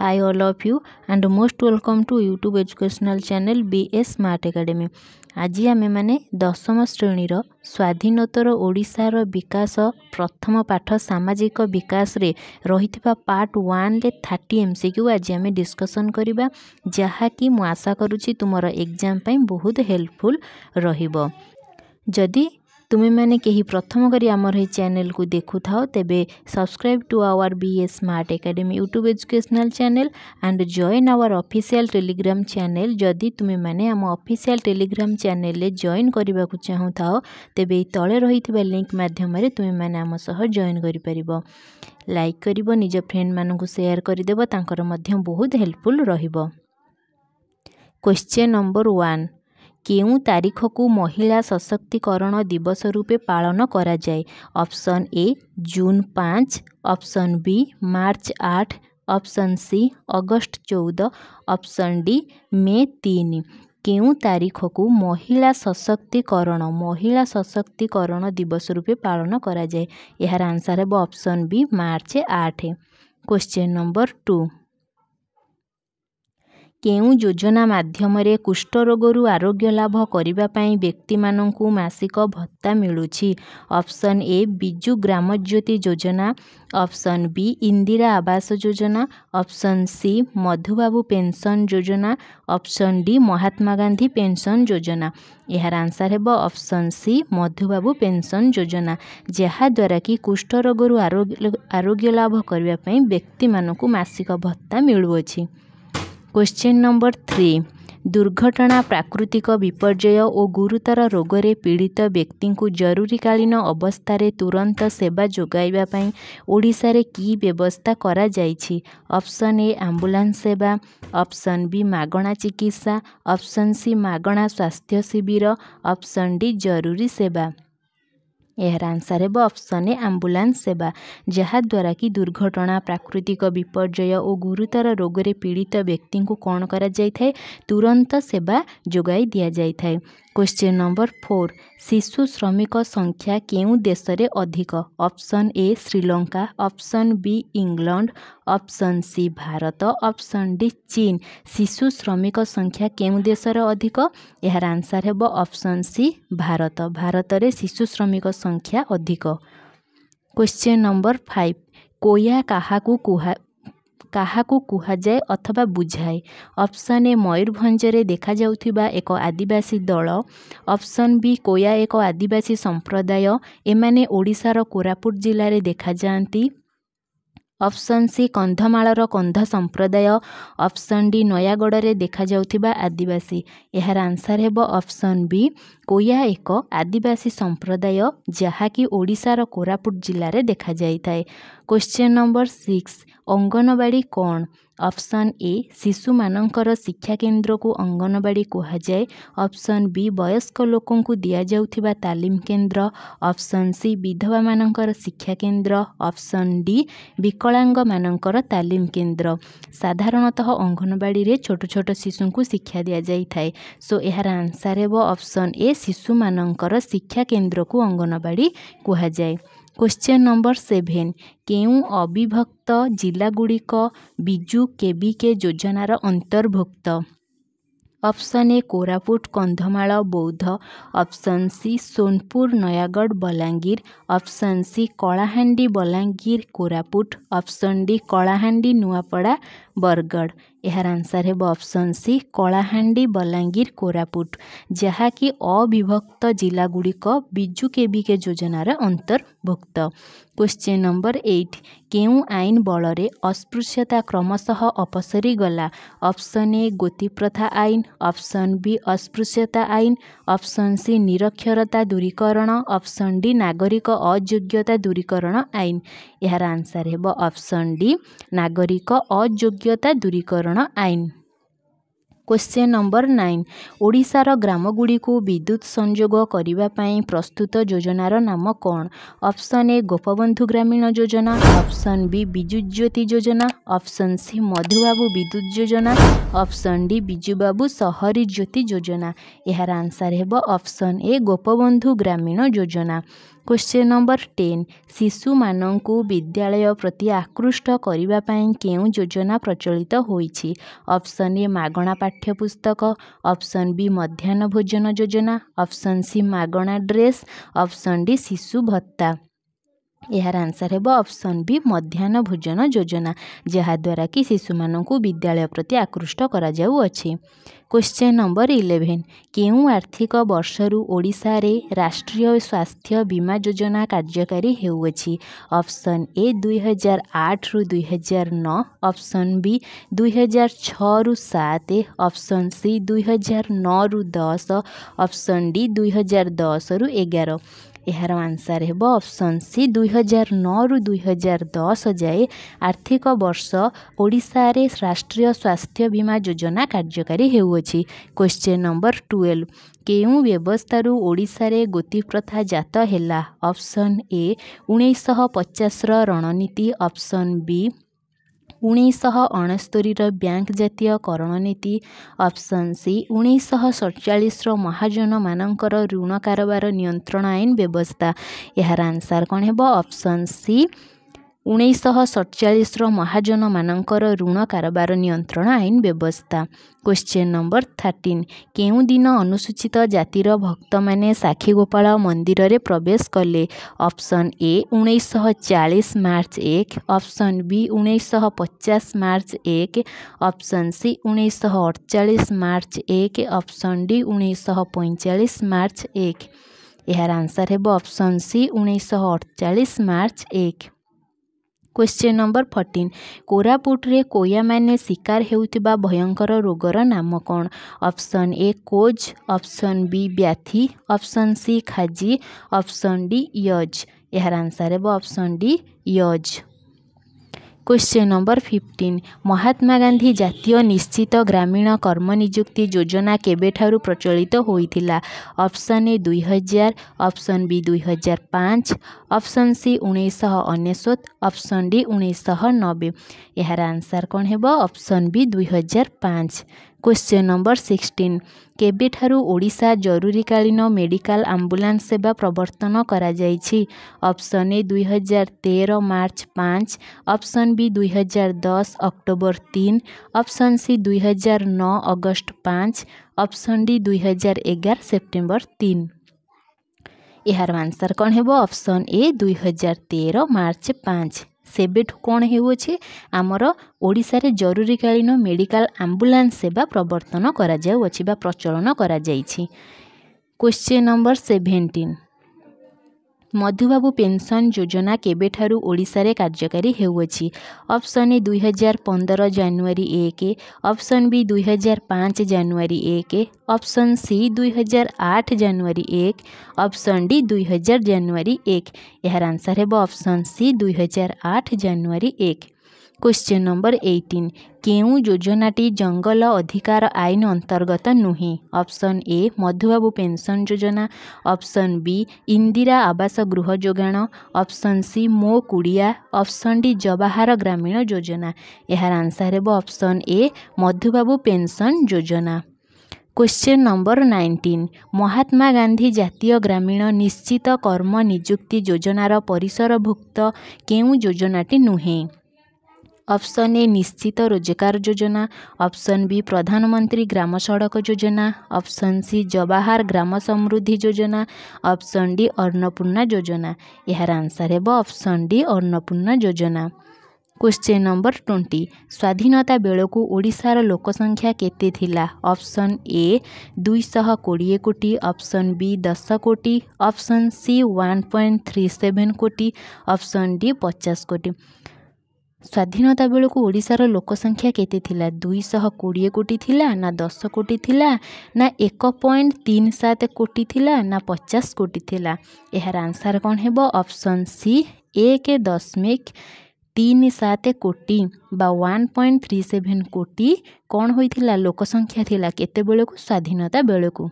Hi all of you and most welcome to YouTube educational channel B S smart academy ଆଜି ଆମେମାନେ ଦଶମ ଶ୍ରେଣୀର ସ୍ୱାଧୀନତର ଓଡ଼ିଶାର ବିକାଶ ପ୍ରଥମ ପାଠ ସାମାଜିକ ବିକାଶରେ ରହିଥିବା ପାର୍ଟ ୱାନ୍ରେ ଥାର୍ଟି ଏମ୍ ସି କ୍ୟୁ ଆଜି ଆମେ ଡିସ୍କସନ୍ କରିବା ଯାହାକି ମୁଁ ଆଶା କରୁଛି ତୁମର ଏକ୍ଜାମ୍ ପାଇଁ ବହୁତ ହେଲ୍ପଫୁଲ୍ ରହିବ ଯଦି ତୁମେମାନେ କେହି ପ୍ରଥମ କରି ଆମର ଏହି ଚ୍ୟାନେଲକୁ ଦେଖୁଥାଉ ତେବେ subscribe to our be a smart academy YouTube educational channel and join our official Telegram channel ଯଦି ତୁମେମାନେ ଆମ ଅଫିସିଆଲ୍ ଟେଲିଗ୍ରାମ୍ ଚ୍ୟାନେଲରେ ଜଏନ୍ କରିବାକୁ ଚାହୁଁଥାଉ ତେବେ ଏହି ତଳେ ରହିଥିବା ଲିଙ୍କ ମାଧ୍ୟମରେ ତୁମେମାନେ ଆମ ସହ ଜଏନ୍ କରିପାରିବ ଲାଇକ୍ କରିବ ନିଜ ଫ୍ରେଣ୍ଡମାନଙ୍କୁ ସେୟାର କରିଦେବ ତାଙ୍କର ମଧ୍ୟ ବହୁତ ହେଲ୍ପଫୁଲ୍ ରହିବ କ୍ୱେଶ୍ଚେନ୍ ନମ୍ବର ୱାନ୍ କେଉଁ ତାରିଖକୁ ମହିଳା ସଶକ୍ତିକରଣ ଦିବସ ରୂପେ ପାଳନ କରାଯାଏ ଅପ୍ସନ୍ ଏ ଜୁନ୍ ପାଞ୍ଚ ଅପ୍ସନ୍ ବି ମାର୍ଚ୍ଚ ଆଠ ଅପ୍ସନ୍ ସି ଅଗଷ୍ଟ ଚଉଦ ଅପ୍ସନ୍ ଡି ମେ ତିନି କେଉଁ ତାରିଖକୁ ମହିଳା ସଶକ୍ତିକରଣ ମହିଳା ସଶକ୍ତିକରଣ ଦିବସ ରୂପେ ପାଳନ କରାଯାଏ ଏହାର ଆନ୍ସର୍ ହେବ ଅପ୍ସନ୍ ବି ମାର୍ଚ୍ଚ ଆଠ କ୍ୱେଶ୍ଚିନ୍ ନମ୍ବର ଟୁ କେଉଁ ଯୋଜନା ମାଧ୍ୟମରେ କୁଷ୍ଠ ରୋଗରୁ ଆରୋଗ୍ୟ ଲାଭ କରିବା ପାଇଁ ବ୍ୟକ୍ତିମାନଙ୍କୁ ମାସିକ ଭତ୍ତା ମିଳୁଛି ଅପସନ୍ ଏ ବିଜୁ ଗ୍ରାମଜ୍ୟୋତି ଯୋଜନା option B Indira Awas Yojana option C Madhubabu pension Yojana option D Mahatma Gandhi pension Yojana ଏହାର ଆନ୍ସର୍ ହେବ ଅପସନ୍ ସି ମଧୁବାବୁ ପେନ୍ସନ୍ ଯୋଜନା ଯାହାଦ୍ୱାରା କି କୁଷ୍ଠ ରୋଗରୁ ଆରୋଗ୍ୟ ଲାଭ କରିବା ପାଇଁ ବ୍ୟକ୍ତିମାନଙ୍କୁ ମାସିକ ଭତ୍ତା ମିଳୁଅଛି କ୍ୱେଶ୍ଚିନ୍ ନମ୍ବର ଥ୍ରୀ ଦୁର୍ଘଟଣା ପ୍ରାକୃତିକ ବିପର୍ଯ୍ୟୟ ଓ ଗୁରୁତର ରୋଗରେ ପୀଡ଼ିତ ବ୍ୟକ୍ତିଙ୍କୁ ଜରୁରୀକାଳୀନ ଅବସ୍ଥାରେ ତୁରନ୍ତ ସେବା ଯୋଗାଇବା ପାଇଁ ଓଡ଼ିଶାରେ କି ବ୍ୟବସ୍ଥା କରାଯାଇଛି ଅପ୍ସନ୍ ଏ ଆମ୍ବୁଲାନ୍ସ ସେବା ଅପ୍ସନ୍ ବି ମାଗଣା ଚିକିତ୍ସା ଅପ୍ସନ୍ ସି ମାଗଣା ସ୍ୱାସ୍ଥ୍ୟ ଶିବିର ଅପ୍ସନ୍ ଡି ଜରୁରୀ ସେବା ଏହାର ଆନ୍ସର୍ ହେବ ଅପ୍ସନ୍ ଏ ଆମ୍ବୁଲାନ୍ସ ସେବା ଯାହାଦ୍ୱାରା କି ଦୁର୍ଘଟଣା ପ୍ରାକୃତିକ ବିପର୍ଯ୍ୟୟ ଓ ଗୁରୁତର ରୋଗରେ ପୀଡ଼ିତ ବ୍ୟକ୍ତିଙ୍କୁ କ'ଣ କରାଯାଇଥାଏ ତୁରନ୍ତ ସେବା ଯୋଗାଇ ଦିଆଯାଇଥାଏ କୋଶ୍ଚିନ୍ ନମ୍ବର ଫୋର୍ ଶିଶୁ ଶ୍ରମିକ ସଂଖ୍ୟା କେଉଁ ଦେଶରେ ଅଧିକ option A Sri Lanka option B England option C Bharat option D ଚୀନ୍ ଶିଶୁ ଶ୍ରମିକ ସଂଖ୍ୟା କେଉଁ ଦେଶରେ ଅଧିକ ଏହାର ଆନ୍ସର୍ ହେବ ଅପସନ୍ ସି ଭାରତ ଭାରତରେ ଶିଶୁ ଶ୍ରମିକ ସଂଖ୍ୟା ଅଧିକ କୋଶ୍ଚିନ୍ ନମ୍ବର ଫାଇଭ୍ କୋୟା କାହାକୁ କୁହା କାହାକୁ କୁହାଯାଏ ଅଥବା ବୁଝାଏ ଅପସନ୍ ଏ ମୟୂରଭଞ୍ଜରେ ଦେଖାଯାଉଥିବା ଏକ ଆଦିବାସୀ ଦଳ ଅପସନ୍ ବି କୋୟା ଏକ ଆଦିବାସୀ ସମ୍ପ୍ରଦାୟ ଏମାନେ ଓଡ଼ିଶାର କୋରାପୁଟ ଜିଲ୍ଲାରେ ଦେଖାଯାଆନ୍ତି ଅପସନ୍ ସି କନ୍ଧମାଳର କନ୍ଧ ସମ୍ପ୍ରଦାୟ ଅପସନ୍ ଡି ନୟାଗଡ଼ରେ ଦେଖାଯାଉଥିବା ଆଦିବାସୀ ଏହାର ଆନ୍ସର୍ ହେବ ଅପସନ୍ ବି କୋୟା ଏକ ଆଦିବାସୀ ସମ୍ପ୍ରଦାୟ ଯାହାକି ଓଡ଼ିଶାର କୋରାପୁଟ ଜିଲ୍ଲାରେ ଦେଖାଯାଇଥାଏ କୋଶ୍ଚିନ୍ ନମ୍ବର ସିକ୍ସ ଅଙ୍ଗନବାଡ଼ି କ'ଣ ଅପସନ୍ ଏ ଶିଶୁମାନଙ୍କର ଶିକ୍ଷା କେନ୍ଦ୍ରକୁ ଅଙ୍ଗନବାଡ଼ି କୁହାଯାଏ ଅପସନ୍ ବି ବୟସ୍କ ଲୋକଙ୍କୁ ଦିଆଯାଉଥିବା ତାଲିମ କେନ୍ଦ୍ର ଅପସନ୍ ସି ବିଧବାମାନଙ୍କର ଶିକ୍ଷା କେନ୍ଦ୍ର ଅପସନ୍ ଡି ବିକଳାଙ୍ଗମାନଙ୍କର ତାଲିମ କେନ୍ଦ୍ର ସାଧାରଣତଃ ଅଙ୍ଗନବାଡ଼ିରେ ଛୋଟ ଛୋଟ ଶିଶୁଙ୍କୁ ଶିକ୍ଷା ଦିଆଯାଇଥାଏ ସୋ ଏହାର ଆନ୍ସାର୍ ହେବ ଅପସନ୍ ଏ ଶିଶୁମାନଙ୍କର ଶିକ୍ଷା କେନ୍ଦ୍ରକୁ ଅଙ୍ଗନବାଡ଼ି କୁହାଯାଏ क्वश्चन नम्बर सेभेन केही अविभक्त जिल्ला बिजु विजु केबिके जोजनार अन्तर्भुक्त option A Koraput Kandhamal Boudh option C Sonepur Nayagarh Bolangir option C कलाडी बलाङ्गीर कोरापुट अप्सन डि कलाहा नुवापडा बरगड ଏହାର ଆନ୍ସର୍ ହେବ ଅପସନ୍ ସି କଳାହାଣ୍ଡି ବଲାଙ୍ଗୀର କୋରାପୁଟ ଯାହାକି ଅବିଭକ୍ତ ଜିଲ୍ଲାଗୁଡ଼ିକ ବିଜୁ କେବିକେ ଯୋଜନାର ଅନ୍ତର୍ଭୁକ୍ତ କୋଶ୍ଚିନ୍ ନମ୍ବର ଏଇଟ୍ କେଉଁ ଆଇନ ବଳରେ ଅସ୍ପୃଶ୍ୟତା କ୍ରମଶଃ ଅପସରିଗଲା ଅପସନ୍ ଏ ଗୋତିପ୍ରଥା ଆଇନ ଅପସନ୍ ବି ଅସ୍ପୃଶ୍ୟତା ଆଇନ ଅପସନ୍ ସି ନିରକ୍ଷରତା ଦୂରୀକରଣ ଅପସନ୍ ଡି ନାଗରିକ ଅଯୋଗ୍ୟତା ଦୂରୀକରଣ ଆଇନ ଏହାର ଆନ୍ସର୍ ହେବ ଅପସନ୍ ଡି ନାଗରିକ ଅଯୋଗ୍ୟତା ଦୂରୀକରଣ ein. କ୍ୱେଶ୍ଚିନ୍ ନମ୍ବର ନାଇନ୍ ଓଡ଼ିଶାର ଗ୍ରାମଗୁଡ଼ିକୁ ବିଦ୍ୟୁତ୍ ସଂଯୋଗ କରିବା ପାଇଁ ପ୍ରସ୍ତୁତ ଯୋଜନାର ନାମ କ'ଣ ଅପ୍ସନ୍ ଏ ଗୋପବନ୍ଧୁ ଗ୍ରାମୀଣ ଯୋଜନା ଅପ୍ସନ୍ ବି ବିଜୁ ଜ୍ୟୋତି ଯୋଜନା ଅପ୍ସନ୍ ସି ମଧୁବାବୁ ବିଦ୍ୟୁତ୍ ଯୋଜନା ଅପ୍ସନ୍ ଡି ବିଜୁବାବୁ ସହରୀ ଜ୍ୟୋତି ଯୋଜନା ଏହାର ଆନ୍ସାର୍ ହେବ ଅପ୍ସନ୍ ଏ ଗୋପବନ୍ଧୁ ଗ୍ରାମୀଣ ଯୋଜନା କ୍ୱେଶ୍ଚିନ୍ ନମ୍ବର ଟେନ୍ ଶିଶୁମାନଙ୍କୁ ବିଦ୍ୟାଳୟ ପ୍ରତି ଆକୃଷ୍ଟ କରିବା ପାଇଁ କେଉଁ ଯୋଜନା ପ୍ରଚଳିତ ହୋଇଛି ଅପ୍ସନ୍ ଏ ମାଗଣା ପାଠ୍ୟପୁସ୍ତକ ଅପସନ୍ ବି ମଧ୍ୟାହ୍ନ ଭୋଜନ ଯୋଜନା ଅପସନ୍ ସି ମାଗଣା ଡ୍ରେସ୍ ଅପସନ୍ ଡି ଶିଶୁ ଭତ୍ତା ଏହାର ଆନ୍ସର ହେବ ଅପସନ୍ ବି ମଧ୍ୟାହ୍ନ ଭୋଜନ ଯୋଜନା ଯାହାଦ୍ୱାରା କି ଶିଶୁମାନଙ୍କୁ ବିଦ୍ୟାଳୟ ପ୍ରତି ଆକୃଷ୍ଟ କରାଯାଉଅଛି କୋଶ୍ଚେନ୍ ନମ୍ବର ଇଲେଭେନ୍ କେଉଁ ଆର୍ଥିକ ବର୍ଷରୁ ଓଡ଼ିଶାରେ ରାଷ୍ଟ୍ରୀୟ ସ୍ୱାସ୍ଥ୍ୟ ବୀମା ଯୋଜନା କାର୍ଯ୍ୟକାରୀ ହେଉଅଛି ଅପସନ୍ ଏ ଦୁଇହଜାର ଆଠରୁ ଦୁଇହଜାର ନଅ ଅପସନ୍ ବି ଦୁଇହଜାର ଛଅରୁ ସାତ ଅପସନ୍ ସି ଦୁଇ ହଜାର ନଅରୁ ଦଶ ଅପସନ୍ ଡି ଦୁଇହଜାର ଦଶରୁ ଏଗାର ଏହାର ଆନ୍ସର୍ ହେବ ଅପସନ୍ ସି ଦୁଇହଜାର ନଅରୁ ଦୁଇହଜାର ଦଶ ଯାଏ ଆର୍ଥିକ ବର୍ଷ ଓଡ଼ିଶାରେ ରାଷ୍ଟ୍ରୀୟ ସ୍ୱାସ୍ଥ୍ୟ ବୀମା ଯୋଜନା କାର୍ଯ୍ୟକାରୀ ହେଉଅଛି କ୍ୱେଶ୍ଚିନ୍ ନମ୍ବର ଟୁଏଲ୍ଭ କେଉଁ ବ୍ୟବସ୍ଥାରୁ ଓଡ଼ିଶାରେ ଗୋତିପ୍ରଥା ଜାତ ହେଲା ଅପସନ୍ ଏ ଉଣେଇଶହ ପଚାଶର ରଣନୀତି ଅପସନ୍ ବି उन्े श अणस्तरी र ब्याङ जनति अप्सन सि उन्स सडचालिस र महाजन मनको ऋण कारोबार नियन्त्रण आइन व्यवस्था यहाँ आन्सर कन् हे अप्सन सी। ଉଣେଇଶହ ସତଚାଳିଶର ମହାଜନମାନଙ୍କର ଋଣ କାରବାର ନିୟନ୍ତ୍ରଣ ଆଇନ ବ୍ୟବସ୍ଥା କୋଶ୍ଚେନ୍ ନମ୍ବର ଥାର୍ଟିନ୍ କେଉଁ ଦିନ ଅନୁସୂଚିତ ଜାତିର ଭକ୍ତମାନେ ସାକ୍ଷୀଗୋପାଳ ମନ୍ଦିରରେ ପ୍ରବେଶ କଲେ ଅପସନ୍ ଏ ଉଣେଇଶହ ଚାଳିଶ ମାର୍ଚ୍ଚ ଏକ ଅପସନ୍ ବି ଉଣେଇଶହ ପଚାଶ ମାର୍ଚ୍ଚ ଏକ ଅପସନ୍ ସି ଉଣେଇଶହ ଅଠଚାଳିଶ ମାର୍ଚ୍ଚ ଏକ ଅପସନ୍ ଡି ଉଣେଇଶହ ପଇଁଚାଳିଶ ମାର୍ଚ୍ଚ ଏକ ଏହାର ଆନ୍ସର୍ ହେବ ଅପସନ୍ ସି ଉଣେଇଶହ ଅଠଚାଳିଶ ମାର୍ଚ୍ଚ ଏକ କ୍ୱେଶ୍ଚିନ୍ ନମ୍ବର ଫର୍ଟିନ୍ କୋରାପୁଟରେ କୋୟାମାନେ ଶିକାର ହେଉଥିବା ଭୟଙ୍କର ରୋଗର ନାମ କ'ଣ ଅପ୍ସନ୍ ଏ କୋଜ୍ ଅପ୍ସନ୍ ବି ବ୍ୟାଥି ଅପ୍ସନ୍ ସି ଖାଜି ଅପ୍ସନ୍ ଡି ୟଜ୍ ଏହାର ଆନ୍ସାର୍ ହେବ option D yaws question number fifteen Mahatma Gandhi ଜାତୀୟ ନିଶ୍ଚିତ ଗ୍ରାମୀଣ କର୍ମନିଯୁକ୍ତି ଯୋଜନା କେବେଠାରୁ ପ୍ରଚଳିତ ହୋଇଥିଲା ଅପସନ୍ ଏ ଦୁଇ ହଜାର ଅପସନ୍ ବି ଦୁଇ ହଜାର ପାଞ୍ଚ ଅପସନ୍ ସି ଉଣେଇଶହ ଅନେଶ୍ୱତ ଅପସନ୍ ଡି ଉଣେଇଶହ ନବେ ଏହାର ଆନ୍ସର୍ କ'ଣ ହେବ ଅପସନ୍ ବି ଦୁଇ ହଜାର ପାଞ୍ଚ କୋଶ୍ଚେନ୍ ନମ୍ବର ସିକ୍ସଟିନ୍ କେବେଠାରୁ ଓଡ଼ିଶା ଜରୁରୀକାଳୀନ ମେଡ଼ିକାଲ ଆମ୍ବୁଲାନ୍ସ ସେବା ପ୍ରବର୍ତ୍ତନ କରାଯାଇଛି ଅପସନ୍ ଏ ଦୁଇହଜାର ତେର ମାର୍ଚ୍ଚ ପାଞ୍ଚ ଅପସନ୍ ବି ଦୁଇହଜାର ଦଶ ଅକ୍ଟୋବର ତିନି ଅପସନ୍ ସି ଦୁଇହଜାର ନଅ ଅଗଷ୍ଟ ପାଞ୍ଚ ଅପସନ୍ ଡି ଦୁଇହଜାର ଏଗାର ସେପ୍ଟେମ୍ବର ତିନି ଏହାର ଆନ୍ସର୍ କ'ଣ ହେବ ଅପସନ୍ ଏ ଦୁଇହଜାର ତେର ମାର୍ଚ୍ଚ ପାଞ୍ଚ ସେବେଠୁ କ'ଣ ହେଉଅଛି ଆମର ଓଡ଼ିଶାରେ ଜରୁରୀକାଳୀନ ମେଡ଼ିକାଲ ଆମ୍ବୁଲାନ୍ସ ସେବା ପ୍ରବର୍ତ୍ତନ କରାଯାଉଅଛି ବା ପ୍ରଚଳନ କରାଯାଇଛି question number seventeen Madhubabu pension ଯୋଜନା କେବେଠାରୁ ଓଡ଼ିଶାରେ କାର୍ଯ୍ୟକାରୀ ହେଉଅଛି ଅପସନ୍ ଏ ଦୁଇହଜାର ପନ୍ଦର ଜାନୁଆରୀ ଏକ ଅପସନ୍ ବି ଦୁଇହଜାର ପାଞ୍ଚ ଜାନୁଆରୀ ଏକ ଅପସନ୍ ସି ଦୁଇହଜାର ଆଠ ଜାନୁଆରୀ ଏକ ଅପସନ୍ ଡି ଦୁଇହଜାର ଜାନୁଆରୀ ଏକ ଏହାର ଆନ୍ସର୍ ହେବ ଅପସନ୍ ସି ଦୁଇହଜାର ଆଠ ଜାନୁଆରୀ ଏକ କ୍ୱେଶ୍ଚିନ୍ ନମ୍ବର ଏଇଟିନ୍ କେଉଁ ଯୋଜନାଟି ଜଙ୍ଗଲ ଅଧିକାର ଆଇନ ଅନ୍ତର୍ଗତ ନୁହେଁ ଅପ୍ସନ୍ ଏ ମଧୁବାବୁ ପେନ୍ସନ୍ ଯୋଜନା ଅପ୍ସନ୍ ବି ଇନ୍ଦିରା ଆବାସ ଗୃହ ଯୋଗାଣ ଅପ୍ସନ୍ ସି ମୋ କୁଡ଼ିଆ ଅପ୍ସନ୍ ଡି ଜବାହାର ଗ୍ରାମୀଣ ଯୋଜନା ଏହାର ଆନ୍ସର୍ ହେବ ଅପ୍ସନ୍ ଏ ମଧୁବାବୁ ପେନ୍ସନ୍ ଯୋଜନା question number nineteen Mahatma Gandhi ଜାତୀୟ ଗ୍ରାମୀଣ ନିଶ୍ଚିତ କର୍ମ ନିଯୁକ୍ତି ଯୋଜନାର ପରିସରଭୁକ୍ତ କେଉଁ ଯୋଜନାଟି ନୁହେଁ অপশন এ নিশ্চিত रोजगार योजना ऑप्शन बी प्रधानमंत्री ग्राम सड़क योजना ऑप्शन सी जवाहर ग्राम समृद्धि योजना ऑप्शन डी অর্ণapurna योजना ইহার আনসার হেব অপশন ডি অর্ণapurna योजना क्वेश्चन नंबर 20 স্বাধীনতা বেলে কো ওড়িশার লোক সংখ্যা কতে থিলা অপশন এ 220 কোটি অপশন বি 10 কোটি অপশন সি 1.37 কোটি অপশন ডি 50 কোটি ସ୍ୱାଧୀନତା ବେଳକୁ ଓଡ଼ିଶାର ଲୋକ ସଂଖ୍ୟା କେତେ ଥିଲା ଦୁଇଶହ କୋଡ଼ିଏ କୋଟି ଥିଲା ନା ଦଶ କୋଟି ଥିଲା ନା ଏକ ପଏଣ୍ଟ ତିନି ସାତ କୋଟି ଥିଲା ନା ପଚାଶ କୋଟି ଥିଲା ଏହାର ଆନ୍ସାର୍ କ'ଣ ହେବ ଅପସନ୍ ସି ଏକ ଦଶମିକ ତିନି ସାତ କୋଟି ବା ୱାନ୍ ପଏଣ୍ଟ ଥ୍ରୀ ସେଭେନ୍ କୋଟି କ'ଣ ହୋଇଥିଲା ଲୋକ ସଂଖ୍ୟା ଥିଲା କେତେବେଳକୁ ସ୍ୱାଧୀନତା ବେଳକୁ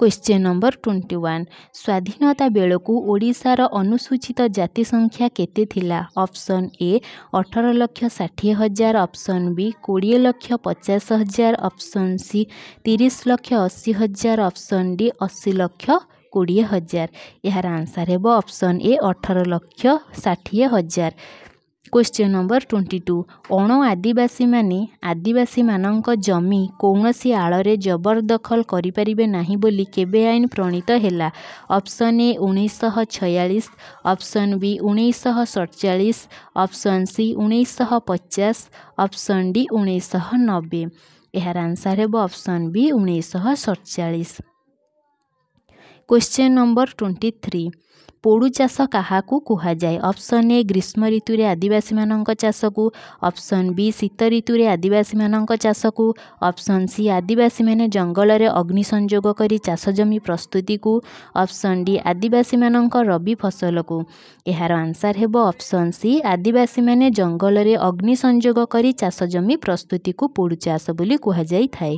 କ୍ୱେଶ୍ଚିନ୍ ନମ୍ବର ଟ୍ୱେଣ୍ଟି ୱାନ୍ ସ୍ୱାଧୀନତା ବେଳକୁ ଓଡ଼ିଶାର ଅନୁସୂଚିତ ଜାତି ସଂଖ୍ୟା କେତେ ଥିଲା ଅପ୍ସନ୍ ଏ ଅଠର ଲକ୍ଷ ଷାଠିଏ ହଜାର ଅପ୍ସନ୍ ବି କୋଡ଼ିଏ ଲକ୍ଷ ପଚାଶ ହଜାର ଅପ୍ସନ୍ ସି ତିରିଶ ଲକ୍ଷ ଅଶୀ ହଜାର ଅପ୍ସନ୍ ଡି ଅଶୀ ଲକ୍ଷ କୋଡ଼ିଏ ହଜାର ଏହାର ଆନ୍ସାର୍ ହେବ ଅପ୍ସନ୍ ଏ ଅଠର ଲକ୍ଷ ଷାଠିଏ ହଜାର କ୍ୱେଶ୍ଚିନ୍ ନମ୍ବର ଟ୍ୱେଣ୍ଟି ଟୁ ଅଣ ଆଦିବାସୀମାନେ ଆଦିବାସୀମାନଙ୍କ ଜମି କୌଣସି ଆଳରେ ଜବରଦଖଲ କରିପାରିବେ ନାହିଁ ବୋଲି କେବେ ଆଇନ ପ୍ରଣୀତ ହେଲା ଅପସନ୍ ଏ ଉଣେଇଶହ ଛୟାଳିଶ ଅପସନ୍ ବି ଉଣେଇଶହ ସତଚାଳିଶ ଅପସନ୍ ସି ଉଣେଇଶହ ପଚାଶ ଅପସନ୍ ଡି ଉଣେଇଶହ ନବେ ଏହାର ଆନ୍ସାର୍ ହେବ ଅପସନ୍ ବି ଉଣେଇଶହ ସତଚାଳିଶ କ୍ୱେଶ୍ଚିନ୍ ନମ୍ବର ଟ୍ୱେଣ୍ଟି ଥ୍ରୀ ପୋଡ଼ୁ ଚାଷ କାହାକୁ କୁହାଯାଏ ଅପସନ୍ ଏ ଗ୍ରୀଷ୍ମ ଋତୁରେ ଆଦିବାସୀମାନଙ୍କ ଚାଷକୁ ଅପସନ୍ ବି ଶୀତ ଋତୁରେ ଆଦିବାସୀମାନଙ୍କ ଚାଷକୁ ଅପସନ୍ ସି ଆଦିବାସୀମାନେ ଜଙ୍ଗଲରେ ଅଗ୍ନି ସଂଯୋଗ କରି ଚାଷ ଜମି ପ୍ରସ୍ତୁତିକୁ ଅପସନ୍ ଡି ଆଦିବାସୀମାନଙ୍କ ରବି ଫସଲକୁ ଏହାର ଆନ୍ସାର୍ ହେବ ଅପସନ୍ ସି ଆଦିବାସୀମାନେ ଜଙ୍ଗଲରେ ଅଗ୍ନି ସଂଯୋଗ କରି ଚାଷ ଜମି ପ୍ରସ୍ତୁତିକୁ ପୋଡ଼ୁ ଚାଷ ବୋଲି କୁହାଯାଇଥାଏ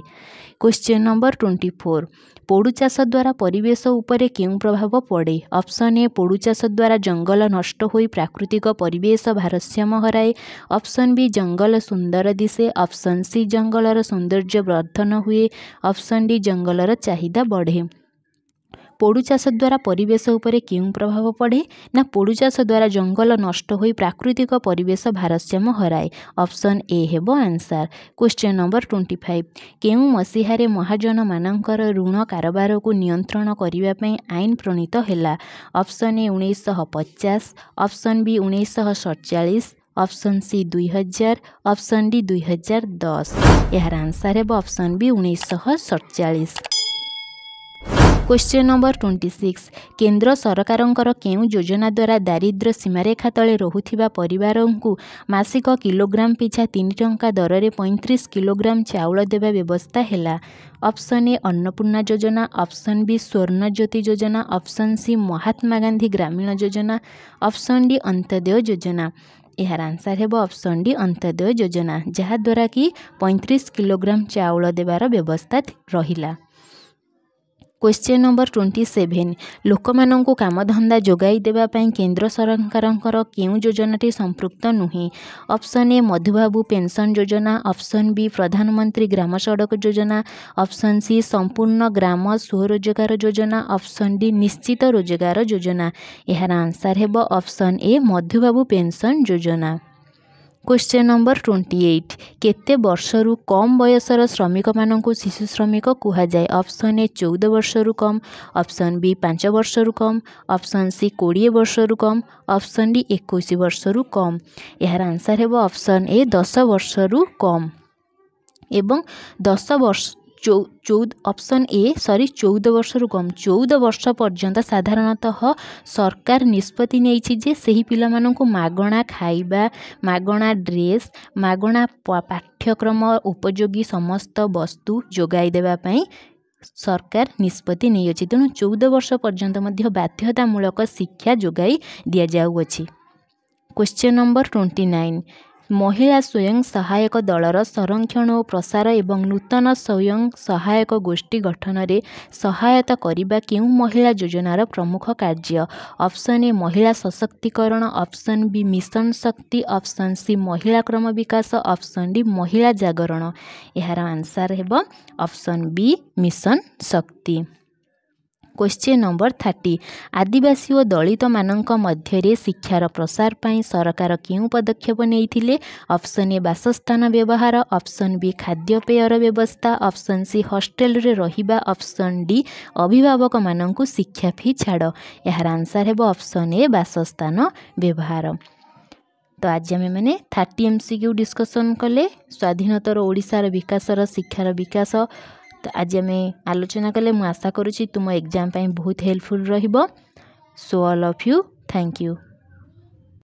କ୍ୱେଶ୍ଚିନ୍ ନମ୍ବର ଟ୍ୱେଣ୍ଟି ଫୋର୍ ପୋଡ଼ୁ ଚାଷ ଦ୍ୱାରା ପରିବେଶ ଉପରେ କେଉଁ ପ୍ରଭାବ ପଡ଼େ ଅପସନ୍ ଏ ପୋଡ଼ୁ ଚାଷ ଦ୍ୱାରା ଜଙ୍ଗଲ ନଷ୍ଟ ହୋଇ ପ୍ରାକୃତିକ ପରିବେଶ ଭାରସାମ୍ୟ ହରାଏ ଅପସନ୍ ବି ଜଙ୍ଗଲ ସୁନ୍ଦର ଦିଶେ ଅପସନ୍ ସି ଜଙ୍ଗଲର ସୌନ୍ଦର୍ଯ୍ୟ ବର୍ଦ୍ଧନ ହୁଏ ଅପସନ୍ ଡି ଜଙ୍ଗଲର ଚାହିଦା ବଢ଼େ ପୋଡ଼ୁ ଚାଷ ଦ୍ୱାରା ପରିବେଶ ଉପରେ କେଉଁ ପ୍ରଭାବ ପଡ଼େ ନା ପୋଡ଼ୁ ଚାଷ ଦ୍ୱାରା ଜଙ୍ଗଲ ନଷ୍ଟ ହୋଇ ପ୍ରାକୃତିକ ପରିବେଶ ଭାରସାମ୍ୟ ହରାଏ ଅପସନ୍ ଏ ହେବ answer question number twenty five କେଉଁ ମସିହାରେ ମହାଜନମାନଙ୍କର ଋଣ କାରବାରକୁ ନିୟନ୍ତ୍ରଣ କରିବା ପାଇଁ ଆଇନ ପ୍ରଣୀତ ହେଲା ଅପସନ୍ ଏ ଉଣେଇଶହ ପଚାଶ ଅପସନ୍ ବି ଉଣେଇଶହ ସତଚାଳିଶ ଅପସନ୍ ସି ଦୁଇହଜାର ଅପସନ୍ ଡି ଦୁଇହଜାର ଦଶ ଏହାର ଆନ୍ସାର ହେବ ଅପସନ୍ ବି ଉଣେଇଶହ ସତଚାଳିଶ क्वेसन नम्बर ट्वेन्टी सिक्स केन्द्र सरकारको केही जोजनाद्वारा दारिद्र सीमे तुवासिक किग्राम पिछातिरले पैँतिस किलो चाउल देवा व्यवस्था होला अप्सन ए अन्नपूर्णा जोजना अप्सन ज्योति योजना अप्सन सी महात्मा गान्धी ग्रामीण जोजना अप्सन योजना अन्त्योदेयर आन्सर हेर्नु अप्सन डि अन्त्योदय जोजना जहाँद्वारा कि पैँतिस किलो चाउल दबार व्यवस्था र क्वेश्चन नम्बर ट्वेंटी सेभेन लोक देबा जोगे केन्द्र सरकारंकर केही जोजनाट सम्पृक्त नुहे अप्सन ए मधुबाबू पेन्सन योजना अप्सन बी प्रधानमन्त्री ग्राम सडक योजना अप्सन सी सम्पूर्ण ग्राम स्वरोजगार योजना अप्सन डी निश्चित रोजगार योजना यार आन्सर हेबो अप्सन ए मधुबाबू पेन्सन योजना क्वेसन नम्बर ट्वेन्टी एट केते वर्षरू कम् बयस र श्रमिक शिशु श्रमिक अप्सन ए चौध वर्षरु कम अप्सन बी पाँच वर्षरु कम अप्सन सी कोडिए वर्षरु कम अप्सन डी एकैस वर्षरु कम यहाँ आन्सर हेर्नु अप्सन ए दस एवं रु वर्ष ଚଉଦ ଅପସନ୍ ଏ ସରି ଚଉଦ ବର୍ଷରୁ କମ୍ ଚଉଦ ବର୍ଷ ପର୍ଯ୍ୟନ୍ତ ସାଧାରଣତଃ ସରକାର ନିଷ୍ପତ୍ତି ନେଇଛି ଯେ ସେହି ପିଲାମାନଙ୍କୁ ମାଗଣା ଖାଇବା ମାଗଣା ଡ୍ରେସ୍ ମାଗଣା ପାଠ୍ୟକ୍ରମ ଉପଯୋଗୀ ସମସ୍ତ ବସ୍ତୁ ଯୋଗାଇ ଦେବା ପାଇଁ ସରକାର ନିଷ୍ପତ୍ତି ନେଇଅଛି ତେଣୁ ଚଉଦ ବର୍ଷ ପର୍ଯ୍ୟନ୍ତ ମଧ୍ୟ ବାଧ୍ୟତାମୂଳକ ଶିକ୍ଷା ଯୋଗାଇ ଦିଆଯାଉଅଛି କ୍ୱେଶ୍ଚିନ୍ ନମ୍ବର ଟ୍ୱେଣ୍ଟି ନାଇନ୍ महिला स्वयं सहायक दल संरक्षण संरक्षण प्रसार एवं नूतन स्वयं सहायक गोष्ठी गठन रे सहायता गरेको के महिला जोजन र प्रमुख ऑप्शन ए महिला सशक्तिकरण ऑप्शन बी मिशन शक्ति ऑप्शन सी महिला क्रम विकास ऑप्शन डी महिला जागरण यहाँ आंसर हेबो ऑप्शन बी मिशन शक्ति କ୍ୱେଶ୍ଚିନ୍ ନମ୍ବର ଥାର୍ଟି ଆଦିବାସୀ ଓ ଦଳିତମାନଙ୍କ ମଧ୍ୟରେ ଶିକ୍ଷାର ପ୍ରସାର ପାଇଁ ସରକାର କେଉଁ ପଦକ୍ଷେପ ନେଇଥିଲେ ଅପସନ୍ ଏ ବାସସ୍ଥାନ ବ୍ୟବହାର ଅପସନ୍ ବି ଖାଦ୍ୟପେୟର ବ୍ୟବସ୍ଥା ଅପସନ୍ ସି ହଷ୍ଟେଲରେ ରହିବା ଅପସନ୍ ଡି ଅଭିଭାବକମାନଙ୍କୁ ଶିକ୍ଷା ଫି ଛାଡ଼ ଏହାର ଆନ୍ସର୍ ହେବ ଅପସନ୍ ଏ ବାସସ୍ଥାନ ବ୍ୟବହାର ତ ଆଜି ଆମେମାନେ thirty M C Q discussion କଲେ ସ୍ୱାଧୀନତାର ଓଡ଼ିଶାର ବିକାଶର ଶିକ୍ଷାର ବିକାଶ ତ ଆଜି ଆମେ ଆଲୋଚନା କଲେ ମୁଁ ଆଶା କରୁଛି ତୁମ ଏକ୍ଜାମ୍ ପାଇଁ ବହୁତ ହେଲ୍ପଫୁଲ୍ ରହିବ so all of you thank you